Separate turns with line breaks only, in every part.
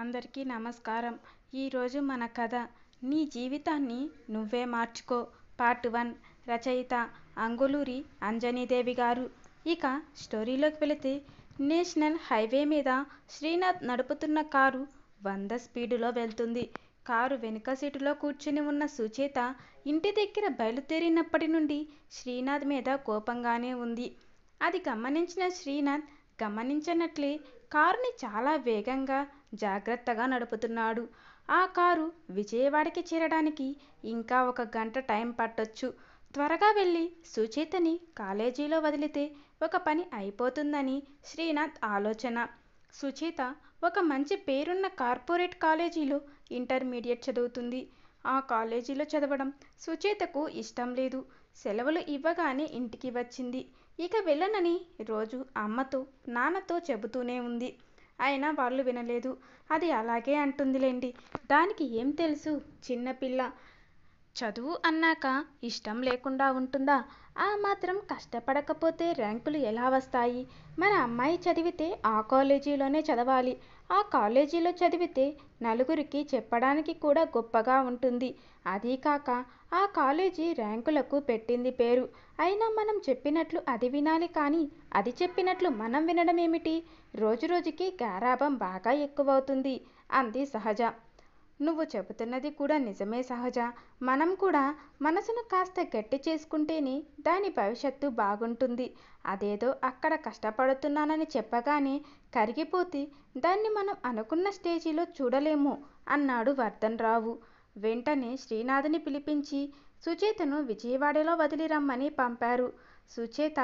అందరికీ నమస్కారం ఈరోజు మన కథ నీ జీవితాన్ని నువ్వే మార్చుకో పార్ట్ వన్ రచయిత అంగులూరి అంజనీదేవి గారు ఇక స్టోరీలోకి వెళితే నేషనల్ హైవే మీద శ్రీనాథ్ నడుపుతున్న కారు వంద స్పీడులో వెళ్తుంది కారు వెనుక సీటులో కూర్చుని ఉన్న సుచేత ఇంటి దగ్గర బయలుదేరినప్పటి నుండి శ్రీనాథ్ మీద కోపంగానే ఉంది అది గమనించిన శ్రీనాథ్ గమనించినట్లే కారుని చాలా వేగంగా జాగ్రత్తగా నడుపుతున్నాడు ఆ కారు విజయవాడకి చేరడానికి ఇంకా ఒక గంట టైం పట్టొచ్చు త్వరగా వెళ్ళి సుచేతని కాలేజీలో వదిలితే ఒక పని అయిపోతుందని శ్రీనాథ్ ఆలోచన సుచేత ఒక మంచి పేరున్న కార్పొరేట్ కాలేజీలో ఇంటర్మీడియట్ చదువుతుంది ఆ కాలేజీలో చదవడం సుచేతకు ఇష్టం లేదు సెలవులు ఇవ్వగానే ఇంటికి వచ్చింది ఇక వెళ్ళనని రోజు అమ్మతో నాన్నతో చెబుతూనే ఉంది అయినా వాళ్ళు వినలేదు అది అలాగే అంటుందిలేండి దానికి ఏం తెలుసు చిన్నపిల్ల చదువు అన్నాక ఇష్టం లేకుండా ఉంటుందా ఆ మాత్రం కష్టపడకపోతే ర్యాంకులు ఎలా వస్తాయి మన అమ్మాయి చదివితే ఆ కాలేజీలోనే చదవాలి ఆ కాలేజీలో చదివితే నలుగురికి చెప్పడానికి కూడా గొప్పగా ఉంటుంది అదీ కాక ఆ కాలేజీ ర్యాంకులకు పెట్టింది పేరు అయినా మనం చెప్పినట్లు అది వినాలి కానీ అది చెప్పినట్లు మనం వినడం ఏమిటి రోజురోజుకి గారాభం బాగా ఎక్కువవుతుంది అంది సహజ నువ్వు చెబుతున్నది కూడా నిజమే సహజ మనం కూడా మనసును కాస్త గట్టి చేసుకుంటేనే దాని భవిష్యత్తు బాగుంటుంది అదేదో అక్కడ కష్టపడుతున్నానని చెప్పగానే కరిగిపోతే దాన్ని మనం అనుకున్న స్టేజీలో చూడలేము అన్నాడు వర్ధన్ రావు వెంటనే శ్రీనాథ్ని పిలిపించి సుచేతను విజయవాడలో వదిలిరమ్మని పంపారు సుచేత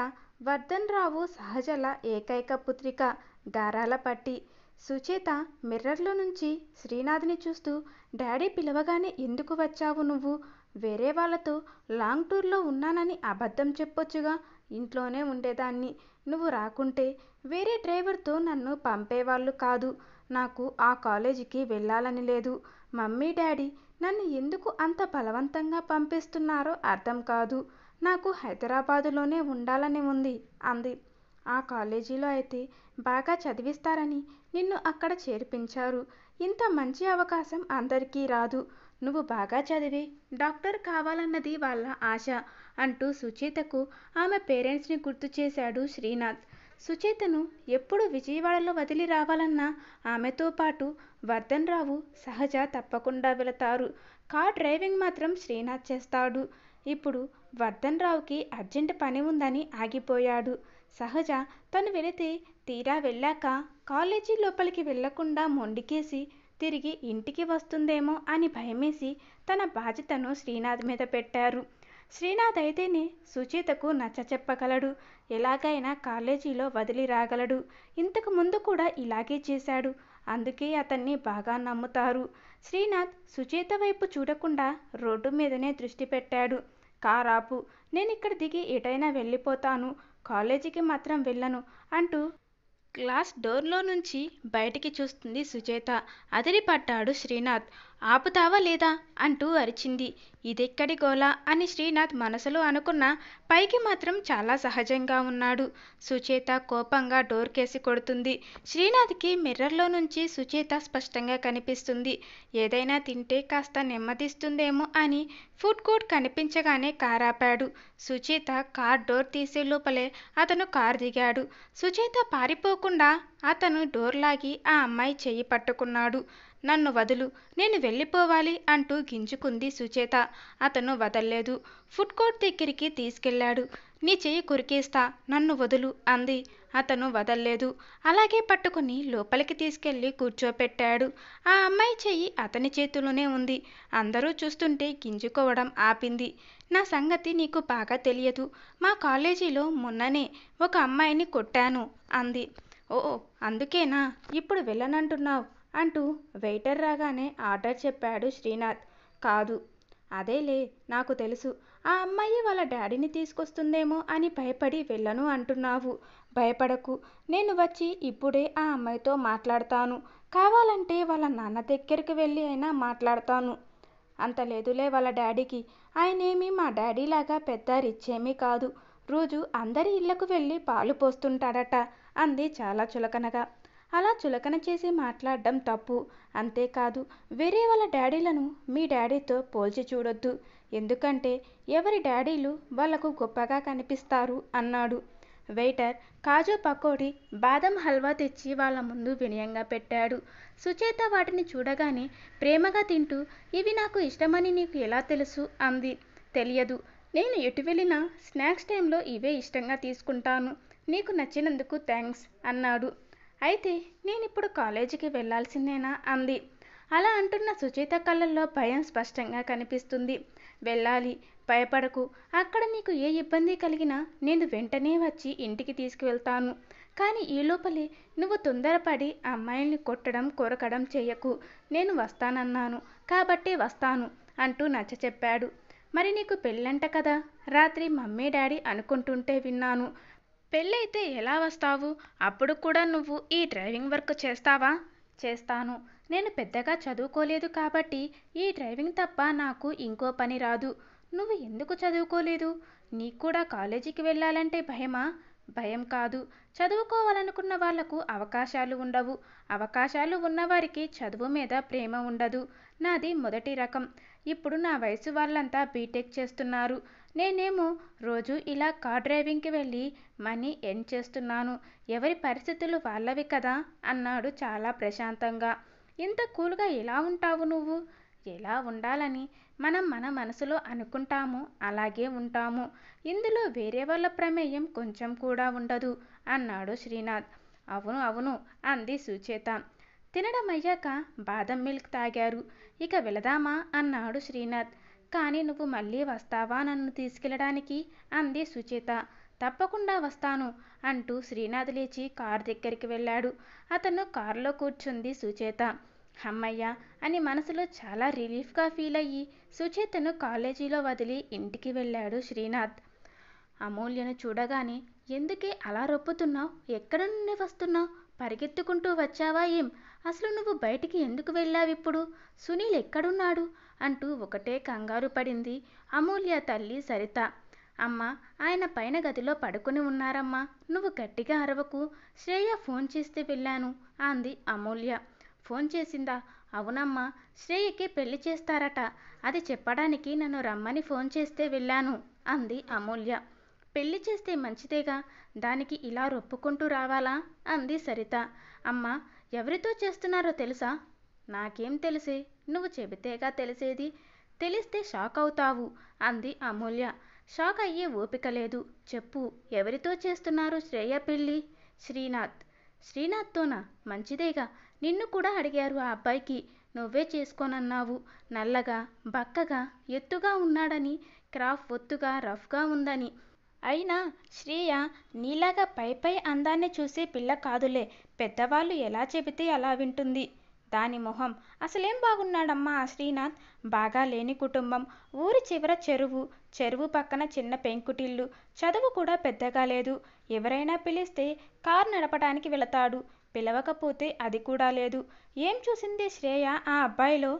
వర్ధన్రావు సహజల ఏకైక పుత్రిక గారాలపట్టి. సుచేత మిర్రర్లో నుంచి శ్రీనాథ్ని చూస్తూ డాడీ పిలవగానే ఎందుకు వచ్చావు నువ్వు? వేరే వాళ్ళతో లాంగ్ టూర్లో ఉన్నానని అబద్ధం చెప్పొచ్చుగా! ఇంట్లోనే ఉండేదాన్ని. నువ్వు రాకుంటే వేరే డ్రైవర్తో నన్ను పంపేవాళ్ళు కాదు. నాకు ఆ కాలేజీకి వెళ్ళాలని లేదు. మమ్మీ డాడీ నన్ను ఎందుకు అంత బలవంతంగా పంపిస్తున్నారో అర్థం కాదు. నాకు హైదరాబాదులోనే ఉండాలని ఉంది అంది ఆ కాలేజీలో అయితే బాగా చదివిస్తారని నిన్ను అక్కడ చేర్పించారు ఇంత మంచి అవకాశం అందరికీ రాదు నువ్వు బాగా చదివి డాక్టర్ కావాలన్నది వాళ్ళ ఆశ అంటూ సుచేతకు ఆమె పేరెంట్స్ని గుర్తు చేశాడు శ్రీనాథ్ సుచేతను ఎప్పుడు విజయవాడలో వదిలి రావాలన్నా ఆమెతో పాటు వర్ధన్ రావు సహజ తప్పకుండా వెళతారు కార్ డ్రైవింగ్ మాత్రం శ్రీనాథ్ చేస్తాడు ఇప్పుడు వర్ధన్ రావుకి అర్జెంట్ పని ఉందని ఆగిపోయాడు సహజ తను వెళితే తీరా వెళ్ళాక కాలేజీ లోపలికి వెళ్లకుండా మొండికేసి తిరిగి ఇంటికి వస్తుందేమో అని భయమేసి తన బాధ్యతను శ్రీనాథ్ మీద పెట్టారు శ్రీనాథ్ అయితేనే సుచేతకు నచ్చ చెప్పగలడు ఎలాగైనా కాలేజీలో వదిలి రాగలడు ఇంతకు ముందు కూడా ఇలాగే చేశాడు అందుకే అతన్ని బాగా నమ్ముతారు శ్రీనాథ్ సుచేత వైపు చూడకుండా రోడ్డు మీదనే దృష్టి పెట్టాడు కారాపు నేను ఇక్కడ దిగి ఎటైనా వెళ్ళిపోతాను కాలేజీకి మాత్రం వెళ్ళను అంటూ క్లాస్ డోర్లో నుంచి బయటికి చూస్తుంది సుచేత అదిరిపడ్డాడు శ్రీనాథ్ ఆపుతావా లేదా అంటూ అరిచింది ఇదెక్కడి గోలా అని శ్రీనాథ్ మనసులో అనుకున్న పైకి మాత్రం చాలా సహజంగా ఉన్నాడు సుచేత కోపంగా డోర్ కేసి కొడుతుంది శ్రీనాథ్కి మిర్రర్లో నుంచి సుచేత స్పష్టంగా కనిపిస్తుంది ఏదైనా తింటే కాస్త నెమ్మదిస్తుందేమో అని ఫుడ్ కోర్ట్ కనిపించగానే కారాపాడు సుచేత కార్ డోర్ తీసే లోపలే అతను కార్ దిగాడు సుచేత పారిపోకుండా అతను డోర్ లాగి ఆ అమ్మాయి చేయి పట్టుకున్నాడు నన్ను వదులు నేను వెళ్ళిపోవాలి అంటూ గింజుకుంది సుచేత అతను వదల్లేదు ఫుడ్ కోర్ట్ దగ్గరికి తీసుకెళ్లాడు నీ చెయ్యి కురికేస్తా నన్ను వదులు అంది అతను వదల్లేదు అలాగే పట్టుకుని లోపలికి తీసుకెళ్లి కూర్చోపెట్టాడు ఆ అమ్మాయి చెయ్యి అతని చేతిలోనే ఉంది అందరూ చూస్తుంటే గింజుకోవడం ఆపింది నా సంగతి నీకు బాగా తెలియదు మా కాలేజీలో మొన్ననే ఒక అమ్మాయిని కొట్టాను అంది ఓ అందుకేనా ఇప్పుడు వెళ్ళనంటున్నావు అంటూ వెయిటర్ రాగానే ఆర్డర్ చెప్పాడు శ్రీనాథ్ కాదు అదేలే నాకు తెలుసు ఆ అమ్మాయి వాళ్ళ డాడీని తీసుకొస్తుందేమో అని భయపడి వెళ్ళను అంటున్నావు భయపడకు నేను వచ్చి ఇప్పుడే ఆ అమ్మాయితో మాట్లాడతాను కావాలంటే వాళ్ళ నాన్న దగ్గరికి వెళ్ళి అయినా మాట్లాడతాను అంత లేదులే వాళ్ళ డాడీకి ఆయనేమి మా డాడీలాగా పెద్ద ఏమీ కాదు రోజు అందరి ఇళ్లకు వెళ్ళి పాలు పోస్తుంటాడట అంది చాలా చులకనగా అలా చులకన చేసి మాట్లాడడం తప్పు అంతేకాదు వేరే వాళ్ళ డాడీలను మీ డాడీతో పోల్చి చూడొద్దు ఎందుకంటే ఎవరి డాడీలు వాళ్లకు గొప్పగా కనిపిస్తారు అన్నాడు వెయిటర్ కాజు పకోడీ బాదం హల్వా తెచ్చి వాళ్ళ ముందు వినయంగా పెట్టాడు సుచేత వాటిని చూడగానే ప్రేమగా తింటూ ఇవి నాకు ఇష్టమని నీకు ఎలా తెలుసు అంది తెలియదు నేను ఎటు వెళ్ళినా స్నాక్స్ టైంలో ఇవే ఇష్టంగా తీసుకుంటాను నీకు నచ్చినందుకు థ్యాంక్స్ అన్నాడు అయితే నేను ఇప్పుడు కాలేజీకి వెళ్లాల్సిందేనా అంది అలా అంటున్న సుచేత కళ్ళల్లో భయం స్పష్టంగా కనిపిస్తుంది వెళ్ళాలి భయపడకు అక్కడ నీకు ఏ ఇబ్బంది కలిగినా నేను వెంటనే వచ్చి ఇంటికి తీసుకువెళ్తాను కానీ ఈ లోపలి నువ్వు తొందరపడి అమ్మాయిల్ని కొట్టడం కొరకడం చేయకు నేను వస్తానన్నాను కాబట్టి వస్తాను అంటూ నచ్చ చెప్పాడు మరి నీకు పెళ్ళంట కదా రాత్రి మమ్మీ డాడీ అనుకుంటుంటే విన్నాను పెళ్ళైతే ఎలా వస్తావు అప్పుడు కూడా నువ్వు ఈ డ్రైవింగ్ వర్క్ చేస్తావా చేస్తాను నేను పెద్దగా చదువుకోలేదు కాబట్టి ఈ డ్రైవింగ్ తప్ప నాకు ఇంకో పని రాదు నువ్వు ఎందుకు చదువుకోలేదు నీకు కూడా కాలేజీకి వెళ్ళాలంటే భయమా భయం కాదు చదువుకోవాలనుకున్న వాళ్లకు అవకాశాలు ఉండవు అవకాశాలు ఉన్నవారికి చదువు మీద ప్రేమ ఉండదు నాది మొదటి రకం ఇప్పుడు నా వయసు వాళ్ళంతా బీటెక్ చేస్తున్నారు నేనేమో రోజు ఇలా కార్ డ్రైవింగ్కి వెళ్ళి మనీ ఎండ్ చేస్తున్నాను ఎవరి పరిస్థితులు వాళ్ళవి కదా అన్నాడు చాలా ప్రశాంతంగా ఇంత కూల్గా ఎలా ఉంటావు నువ్వు ఎలా ఉండాలని మనం మన మనసులో అనుకుంటాము అలాగే ఉంటాము ఇందులో వేరే వాళ్ళ ప్రమేయం కొంచెం కూడా ఉండదు అన్నాడు శ్రీనాథ్ అవును అవును అంది సుచేత తినడం అయ్యాక బాదం మిల్క్ తాగారు ఇక వెళదామా అన్నాడు శ్రీనాథ్ కానీ నువ్వు మళ్ళీ వస్తావా నన్ను తీసుకెళ్ళడానికి అంది సుచేత తప్పకుండా వస్తాను అంటూ శ్రీనాథ్ లేచి కారు దగ్గరికి వెళ్ళాడు అతను కారులో కూర్చుంది సుచేత అమ్మయ్య అని మనసులో చాలా రిలీఫ్గా ఫీల్ అయ్యి సుచేతను కాలేజీలో వదిలి ఇంటికి వెళ్ళాడు శ్రీనాథ్ అమూల్యను చూడగానే ఎందుకే అలా రొప్పుతున్నావు ఎక్కడ నుండి వస్తున్నావు పరిగెత్తుకుంటూ వచ్చావా ఏం అసలు నువ్వు బయటికి ఎందుకు వెళ్ళావిప్పుడు సునీల్ ఎక్కడున్నాడు అంటూ ఒకటే కంగారు పడింది అమూల్య తల్లి సరిత అమ్మ ఆయన పైన గదిలో పడుకుని ఉన్నారమ్మా నువ్వు గట్టిగా అరవకు శ్రేయ ఫోన్ చేస్తే వెళ్ళాను అంది అమూల్య ఫోన్ చేసిందా అవునమ్మా శ్రేయకి పెళ్లి చేస్తారట అది చెప్పడానికి నన్ను రమ్మని ఫోన్ చేస్తే వెళ్ళాను అంది అమూల్య పెళ్లి చేస్తే మంచిదేగా దానికి ఇలా రొప్పుకుంటూ రావాలా అంది సరిత అమ్మ ఎవరితో చేస్తున్నారో తెలుసా నాకేం తెలిసే నువ్వు చెబితేగా తెలిసేది తెలిస్తే షాక్ అవుతావు అంది అమూల్య షాక్ అయ్యే ఓపిక లేదు చెప్పు ఎవరితో చేస్తున్నారు శ్రేయ పెళ్ళి శ్రీనాథ్ శ్రీనాథ్తోనా మంచిదేగా నిన్ను కూడా అడిగారు ఆ అబ్బాయికి నువ్వే చేసుకోనన్నావు నల్లగా బక్కగా ఎత్తుగా ఉన్నాడని క్రాఫ్ ఒత్తుగా రఫ్గా ఉందని అయినా శ్రేయ నీలాగా పై పై అందాన్ని చూసే పిల్ల కాదులే పెద్దవాళ్ళు ఎలా చెబితే అలా వింటుంది దాని మొహం అసలేం బాగున్నాడమ్మా ఆ శ్రీనాథ్ బాగా లేని కుటుంబం ఊరి చివర చెరువు చెరువు పక్కన చిన్న పెంకుటిల్లు చదువు కూడా పెద్దగా లేదు ఎవరైనా పిలిస్తే కారు నడపడానికి వెళతాడు పిలవకపోతే అది కూడా లేదు ఏం చూసింది శ్రేయ ఆ అబ్బాయిలో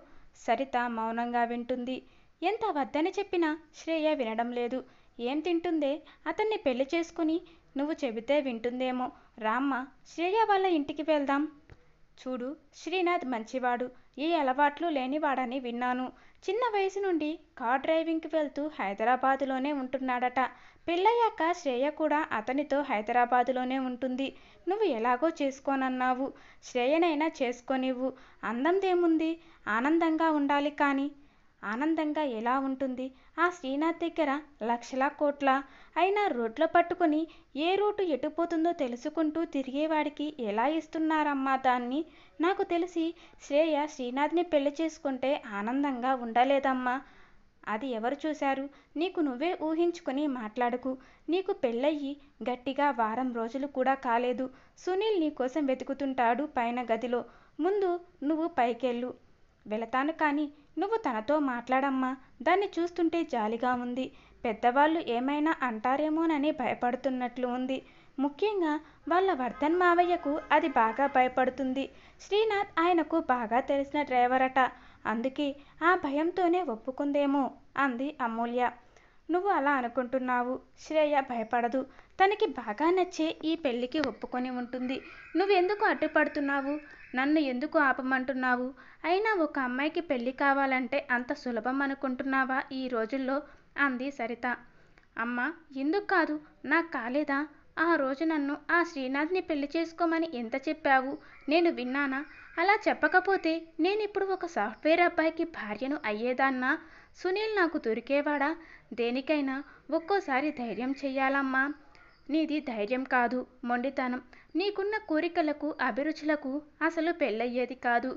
సరిత మౌనంగా వింటుంది ఎంత వద్దని చెప్పినా శ్రేయ వినడం లేదు ఏం తింటుందే అతన్ని పెళ్లి చేసుకుని నువ్వు చెబితే వింటుందేమో రామ్మ శ్రేయ వాళ్ళ ఇంటికి వెళ్దాం చూడు శ్రీనాథ్ మంచివాడు ఏ అలవాట్లు లేనివాడని విన్నాను చిన్న వయసు నుండి కార్ డ్రైవింగ్కి వెళ్తూ హైదరాబాదులోనే ఉంటున్నాడట పిల్లయ్యాక శ్రేయ కూడా అతనితో హైదరాబాదులోనే ఉంటుంది నువ్వు ఎలాగో చేసుకోనన్నావు శ్రేయనైనా చేసుకోనివ్వు అందందేముంది ఆనందంగా ఉండాలి కానీ ఆనందంగా ఎలా ఉంటుంది ఆ శ్రీనాథ్ దగ్గర లక్షల కోట్ల అయినా రోడ్ల పట్టుకుని ఏ రూటు ఎటుపోతుందో తెలుసుకుంటూ తిరిగేవాడికి ఎలా ఇస్తున్నారమ్మా దాన్ని నాకు తెలిసి శ్రేయ శ్రీనాథ్ని పెళ్లి చేసుకుంటే ఆనందంగా ఉండలేదమ్మా అది ఎవరు చూశారు నీకు నువ్వే ఊహించుకుని మాట్లాడకు నీకు పెళ్ళయ్యి గట్టిగా వారం రోజులు కూడా కాలేదు సునీల్ నీ కోసం వెతుకుతుంటాడు పైన గదిలో ముందు నువ్వు పైకెళ్ళు వెళతాను కానీ నువ్వు తనతో మాట్లాడమ్మా దాన్ని చూస్తుంటే జాలిగా ఉంది పెద్దవాళ్ళు ఏమైనా అంటారేమోనని భయపడుతున్నట్లు ఉంది ముఖ్యంగా వాళ్ళ వర్ధన్ మావయ్యకు అది బాగా భయపడుతుంది శ్రీనాథ్ ఆయనకు బాగా తెలిసిన డ్రైవర్ అట అందుకే ఆ భయంతోనే ఒప్పుకుందేమో అంది అమూల్య నువ్వు అలా అనుకుంటున్నావు శ్రేయ భయపడదు తనకి బాగా నచ్చే ఈ పెళ్లికి ఒప్పుకొని ఉంటుంది నువ్వెందుకు అడ్డుపడుతున్నావు నన్ను ఎందుకు ఆపమంటున్నావు అయినా ఒక అమ్మాయికి పెళ్ళి కావాలంటే అంత సులభం అనుకుంటున్నావా ఈ రోజుల్లో అంది సరిత అమ్మ ఎందుకు కాదు నాకు కాలేదా ఆ రోజు నన్ను ఆ శ్రీనాథ్ని పెళ్లి చేసుకోమని ఎంత చెప్పావు నేను విన్నానా అలా చెప్పకపోతే నేను ఇప్పుడు ఒక సాఫ్ట్వేర్ అబ్బాయికి భార్యను అయ్యేదాన్నా సునీల్ నాకు దొరికేవాడా దేనికైనా ఒక్కోసారి ధైర్యం చెయ్యాలమ్మా నీది ధైర్యం కాదు మొండితనం నీకున్న కోరికలకు అభిరుచులకు అసలు పెళ్ళయ్యేది కాదు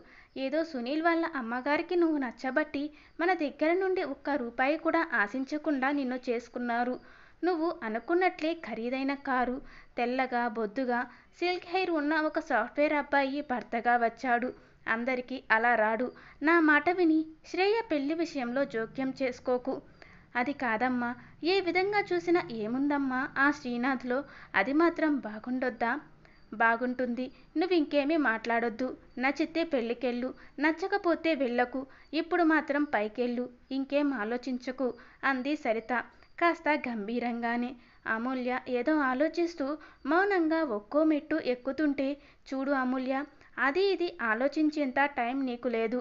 ఏదో సునీల్ వాళ్ళ అమ్మగారికి నువ్వు నచ్చబట్టి మన దగ్గర నుండి ఒక్క రూపాయి కూడా ఆశించకుండా నిన్ను చేసుకున్నారు నువ్వు అనుకున్నట్లే ఖరీదైన కారు తెల్లగా బొద్దుగా సిల్క్ హెయిర్ ఉన్న ఒక సాఫ్ట్వేర్ అబ్బాయి భర్తగా వచ్చాడు అందరికీ అలా రాడు నా మాట విని శ్రేయ పెళ్లి విషయంలో జోక్యం చేసుకోకు అది కాదమ్మా ఏ విధంగా చూసినా ఏముందమ్మా ఆ శ్రీనాథ్లో అది మాత్రం బాగుండొద్దా బాగుంటుంది నువ్వు ఇంకేమీ మాట్లాడొద్దు నచ్చితే పెళ్ళికెళ్ళు నచ్చకపోతే వెళ్ళకు ఇప్పుడు మాత్రం పైకెళ్ళు ఇంకేం ఆలోచించకు అంది సరిత కాస్త గంభీరంగానే అమూల్య ఏదో ఆలోచిస్తూ మౌనంగా ఒక్కో మెట్టు ఎక్కుతుంటే చూడు అమూల్య అది ఇది ఆలోచించేంత టైం నీకు లేదు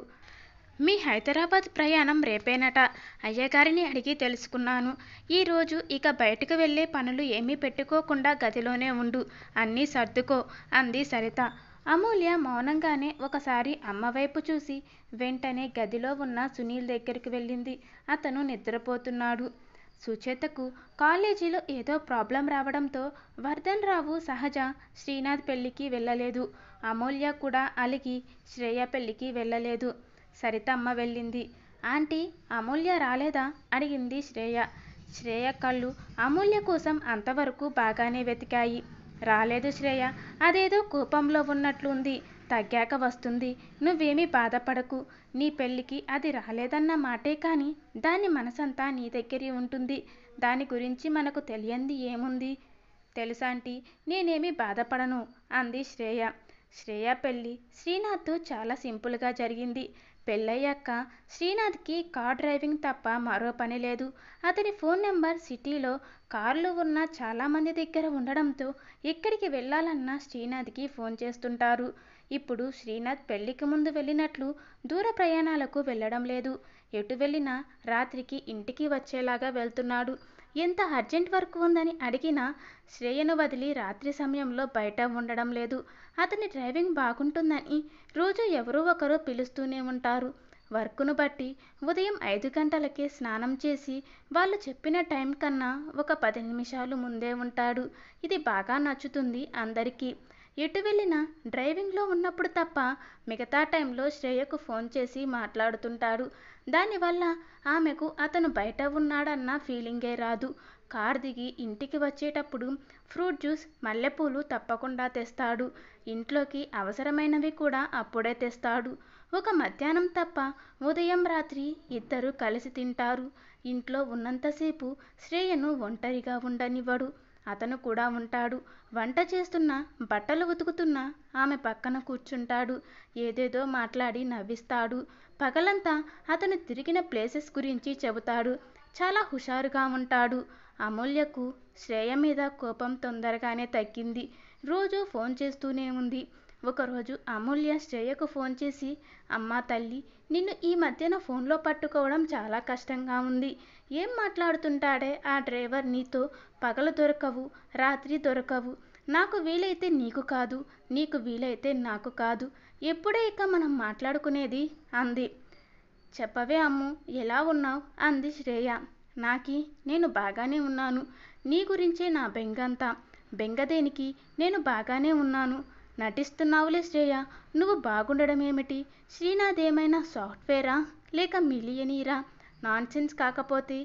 మీ హైదరాబాద్ ప్రయాణం రేపేనట అయ్యగారిని అడిగి తెలుసుకున్నాను ఈరోజు ఇక బయటకు వెళ్ళే పనులు ఏమీ పెట్టుకోకుండా గదిలోనే ఉండు అన్నీ సర్దుకో అంది సరిత అమూల్య మౌనంగానే ఒకసారి అమ్మవైపు చూసి వెంటనే గదిలో ఉన్న సునీల్ దగ్గరికి వెళ్ళింది అతను నిద్రపోతున్నాడు సుచేతకు కాలేజీలో ఏదో ప్రాబ్లం రావడంతో వర్ధన్ రావు సహజ శ్రీనాథ్ పెళ్లికి వెళ్ళలేదు అమూల్య కూడా అలిగి శ్రేయ పెళ్లికి వెళ్ళలేదు సరితమ్మ వెళ్ళింది ఆంటీ అమూల్య రాలేదా అడిగింది శ్రేయ శ్రేయ కళ్ళు అమూల్య కోసం అంతవరకు బాగానే వెతికాయి రాలేదు శ్రేయ అదేదో కోపంలో ఉన్నట్లుంది తగ్గాక వస్తుంది నువ్వేమీ బాధపడకు నీ పెళ్ళికి అది రాలేదన్న మాటే కానీ దాని మనసంతా నీ దగ్గరే ఉంటుంది దాని గురించి మనకు తెలియంది ఏముంది తెలుసాంటి నేనేమి బాధపడను అంది శ్రేయ శ్రేయ పెళ్ళి శ్రీనాథ్తో చాలా సింపుల్గా జరిగింది పెళ్ళయ్యాక శ్రీనాథ్కి కార్ డ్రైవింగ్ తప్ప మరో పని లేదు అతని ఫోన్ నెంబర్ సిటీలో కార్లు ఉన్న చాలామంది దగ్గర ఉండడంతో ఎక్కడికి వెళ్ళాలన్నా శ్రీనాథ్కి ఫోన్ చేస్తుంటారు ఇప్పుడు శ్రీనాథ్ పెళ్లికి ముందు వెళ్ళినట్లు దూర ప్రయాణాలకు వెళ్ళడం లేదు ఎటు వెళ్ళినా రాత్రికి ఇంటికి వచ్చేలాగా వెళ్తున్నాడు ఎంత అర్జెంట్ వర్క్ ఉందని అడిగినా శ్రేయను వదిలి రాత్రి సమయంలో బయట ఉండడం లేదు అతని డ్రైవింగ్ బాగుంటుందని రోజు ఎవరో ఒకరు పిలుస్తూనే ఉంటారు వర్క్ను బట్టి ఉదయం ఐదు గంటలకే స్నానం చేసి వాళ్ళు చెప్పిన టైం కన్నా ఒక పది నిమిషాలు ముందే ఉంటాడు ఇది బాగా నచ్చుతుంది అందరికీ ఎటు వెళ్ళినా డ్రైవింగ్లో ఉన్నప్పుడు తప్ప మిగతా టైంలో శ్రేయకు ఫోన్ చేసి మాట్లాడుతుంటాడు దానివల్ల ఆమెకు అతను బయట ఉన్నాడన్న ఫీలింగే రాదు కార్ దిగి ఇంటికి వచ్చేటప్పుడు ఫ్రూట్ జ్యూస్ మల్లెపూలు తప్పకుండా తెస్తాడు ఇంట్లోకి అవసరమైనవి కూడా అప్పుడే తెస్తాడు ఒక మధ్యాహ్నం తప్ప ఉదయం రాత్రి ఇద్దరు కలిసి తింటారు ఇంట్లో ఉన్నంతసేపు శ్రేయను ఒంటరిగా ఉండనివ్వడు అతను కూడా ఉంటాడు వంట చేస్తున్నా బట్టలు ఉతుకుతున్నా ఆమె పక్కన కూర్చుంటాడు ఏదేదో మాట్లాడి నవ్విస్తాడు పగలంతా అతను తిరిగిన ప్లేసెస్ గురించి చెబుతాడు చాలా హుషారుగా ఉంటాడు అమూల్యకు శ్రేయ మీద కోపం తొందరగానే తగ్గింది రోజు ఫోన్ చేస్తూనే ఉంది ఒకరోజు అమూల్య శ్రేయకు ఫోన్ చేసి అమ్మా తల్లి నిన్ను ఈ మధ్యన ఫోన్లో పట్టుకోవడం చాలా కష్టంగా ఉంది ఏం మాట్లాడుతుంటాడే ఆ డ్రైవర్ నీతో పగలు దొరకవు రాత్రి దొరకవు నాకు వీలైతే నీకు కాదు నీకు వీలైతే నాకు కాదు ఎప్పుడే ఇక మనం మాట్లాడుకునేది అంది చెప్పవే అమ్ము ఎలా ఉన్నావు అంది శ్రేయ నాకి నేను బాగానే ఉన్నాను నీ గురించే నా బెంగంతా బెంగదేనికి నేను బాగానే ఉన్నాను నటిస్తున్నావులే శ్రేయ నువ్వు బాగుండడం ఏమిటి శ్రీనాథ్ ఏమైనా సాఫ్ట్వేరా లేక మిలియనీరా నాన్సెన్స్ కాకపోతే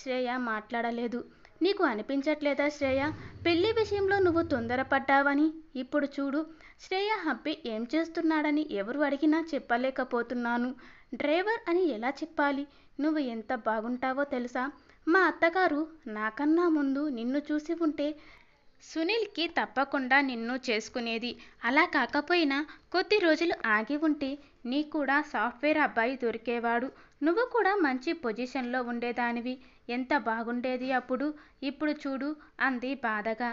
శ్రేయ మాట్లాడలేదు నీకు అనిపించట్లేదా శ్రేయ పెళ్లి విషయంలో నువ్వు తొందరపడ్డావని ఇప్పుడు చూడు శ్రేయ హబ్బి ఏం చేస్తున్నాడని ఎవరు అడిగినా చెప్పలేకపోతున్నాను డ్రైవర్ అని ఎలా చెప్పాలి నువ్వు ఎంత బాగుంటావో తెలుసా మా అత్తగారు నాకన్నా ముందు నిన్ను చూసి ఉంటే సునీల్కి తప్పకుండా నిన్ను చేసుకునేది అలా కాకపోయినా కొద్ది రోజులు ఆగి ఉంటే నీ కూడా సాఫ్ట్వేర్ అబ్బాయి దొరికేవాడు నువ్వు కూడా మంచి పొజిషన్లో ఉండేదానివి ఎంత బాగుండేది అప్పుడు ఇప్పుడు చూడు అంది బాధగా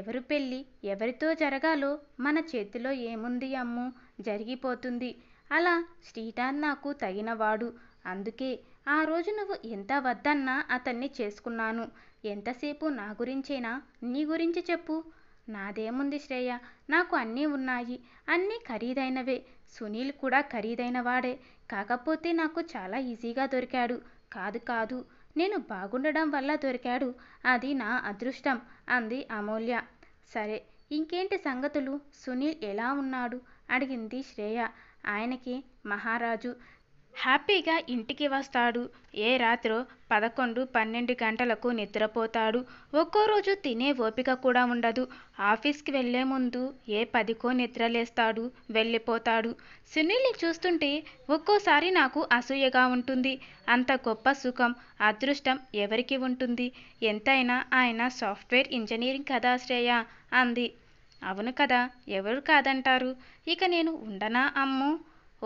ఎవరు పెళ్ళి ఎవరితో జరగాలో మన చేతిలో ఏముంది అమ్ము జరిగిపోతుంది అలా శ్రీటాన్ నాకు తగినవాడు అందుకే ఆ రోజు నువ్వు ఎంత వద్దన్నా అతన్ని చేసుకున్నాను ఎంతసేపు నా గురించేనా నీ గురించి చెప్పు నాదేముంది శ్రేయ నాకు అన్నీ ఉన్నాయి అన్నీ ఖరీదైనవే సునీల్ కూడా ఖరీదైన వాడే కాకపోతే నాకు చాలా ఈజీగా దొరికాడు కాదు కాదు నేను బాగుండడం వల్ల దొరికాడు అది నా అదృష్టం అంది అమూల్య సరే ఇంకేంటి సంగతులు సునీల్ ఎలా ఉన్నాడు అడిగింది శ్రేయ ఆయనకి మహారాజు హ్యాపీగా ఇంటికి వస్తాడు ఏ రాత్రో పదకొండు పన్నెండు గంటలకు నిద్రపోతాడు ఒక్కో రోజు తినే ఓపిక కూడా ఉండదు ఆఫీస్కి వెళ్లే ముందు ఏ పదికో నిద్రలేస్తాడు వెళ్ళిపోతాడు సునీల్ని చూస్తుంటే ఒక్కోసారి నాకు అసూయగా ఉంటుంది అంత గొప్ప సుఖం అదృష్టం ఎవరికి ఉంటుంది ఎంతైనా ఆయన సాఫ్ట్వేర్ ఇంజనీరింగ్ కదా శ్రేయ అంది అవును కదా ఎవరు కాదంటారు ఇక నేను ఉండనా అమ్ము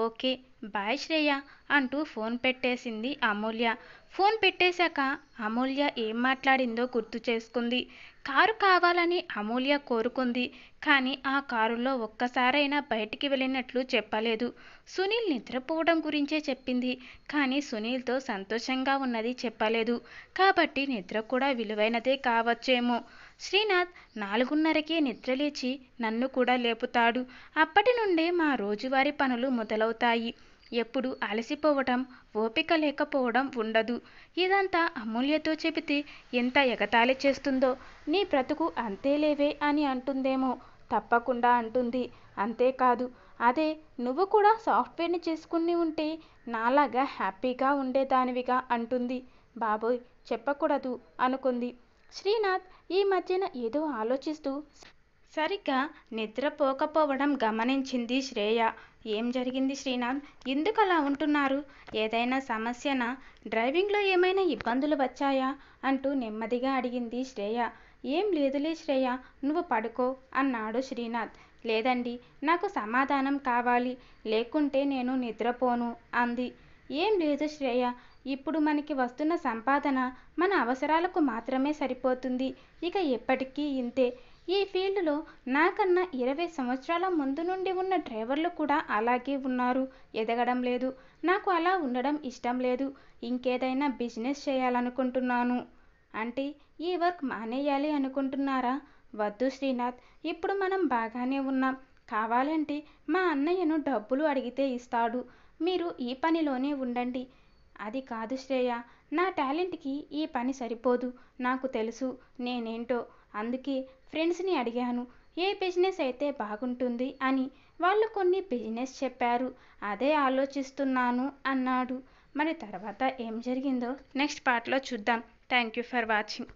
ఓకే బాయ్ శ్రేయ అంటూ ఫోన్ పెట్టేసింది అమూల్య ఫోన్ పెట్టేశాక అమూల్య ఏం మాట్లాడిందో గుర్తు చేసుకుంది కారు కావాలని అమూల్య కోరుకుంది కానీ ఆ కారులో ఒక్కసారైనా బయటికి వెళ్ళినట్లు చెప్పలేదు సునీల్ నిద్రపోవడం గురించే చెప్పింది కానీ సునీల్తో సంతోషంగా ఉన్నది చెప్పలేదు కాబట్టి నిద్ర కూడా విలువైనదే కావచ్చేమో శ్రీనాథ్ నాలుగున్నరకే నిద్రలేచి నన్ను కూడా లేపుతాడు అప్పటి నుండే మా రోజువారీ పనులు మొదలవుతాయి ఎప్పుడు అలసిపోవటం ఓపిక లేకపోవడం ఉండదు ఇదంతా అమూల్యతో చెబితే ఎంత ఎగతాళి చేస్తుందో నీ బ్రతుకు అంతేలేవే అని అంటుందేమో తప్పకుండా అంటుంది అంతేకాదు అదే నువ్వు కూడా సాఫ్ట్వేర్ని చేసుకుని ఉంటే నాలాగా హ్యాపీగా ఉండేదానివిగా అంటుంది బాబోయ్ చెప్పకూడదు అనుకుంది శ్రీనాథ్ ఈ మధ్యన ఏదో ఆలోచిస్తూ సరిగ్గా నిద్రపోకపోవడం గమనించింది శ్రేయ ఏం జరిగింది శ్రీనాథ్ ఎందుకు అలా ఉంటున్నారు ఏదైనా సమస్యనా డ్రైవింగ్లో ఏమైనా ఇబ్బందులు వచ్చాయా అంటూ నెమ్మదిగా అడిగింది శ్రేయ ఏం లేదులే శ్రేయ నువ్వు పడుకో అన్నాడు శ్రీనాథ్ లేదండి నాకు సమాధానం కావాలి లేకుంటే నేను నిద్రపోను అంది ఏం లేదు శ్రేయ ఇప్పుడు మనకి వస్తున్న సంపాదన మన అవసరాలకు మాత్రమే సరిపోతుంది ఇక ఎప్పటికీ ఇంతే ఈ ఫీల్డ్లో నాకన్నా ఇరవై సంవత్సరాల ముందు నుండి ఉన్న డ్రైవర్లు కూడా అలాగే ఉన్నారు ఎదగడం లేదు నాకు అలా ఉండడం ఇష్టం లేదు ఇంకేదైనా బిజినెస్ చేయాలనుకుంటున్నాను అంటే ఈ వర్క్ మానేయాలి అనుకుంటున్నారా వద్దు శ్రీనాథ్ ఇప్పుడు మనం బాగానే ఉన్నాం కావాలంటే మా అన్నయ్యను డబ్బులు అడిగితే ఇస్తాడు మీరు ఈ పనిలోనే ఉండండి అది కాదు శ్రేయ నా టాలెంట్కి ఈ పని సరిపోదు నాకు తెలుసు నేనేంటో అందుకే ఫ్రెండ్స్ని అడిగాను ఏ బిజినెస్ అయితే బాగుంటుంది అని వాళ్ళు కొన్ని బిజినెస్ చెప్పారు అదే ఆలోచిస్తున్నాను అన్నాడు మరి తర్వాత ఏం జరిగిందో నెక్స్ట్ పార్ట్లో చూద్దాం థ్యాంక్ యూ ఫర్ వాచింగ్